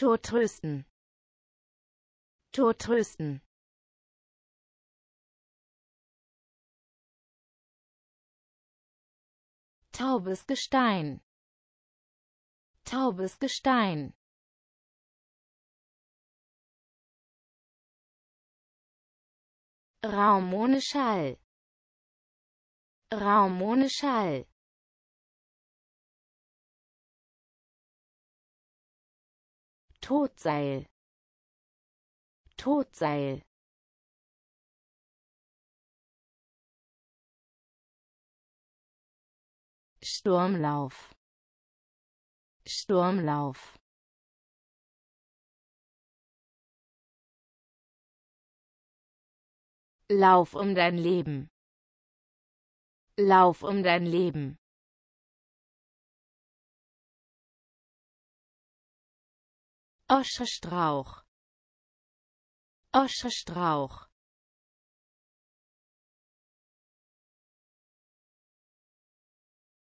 Tod trösten. trösten. Taubes Gestein. Taubes Gestein. Raum ohne Schall. Raum ohne Schall. Totseil Totseil Sturmlauf Sturmlauf Lauf um dein Leben Lauf um dein Leben Osche Strauch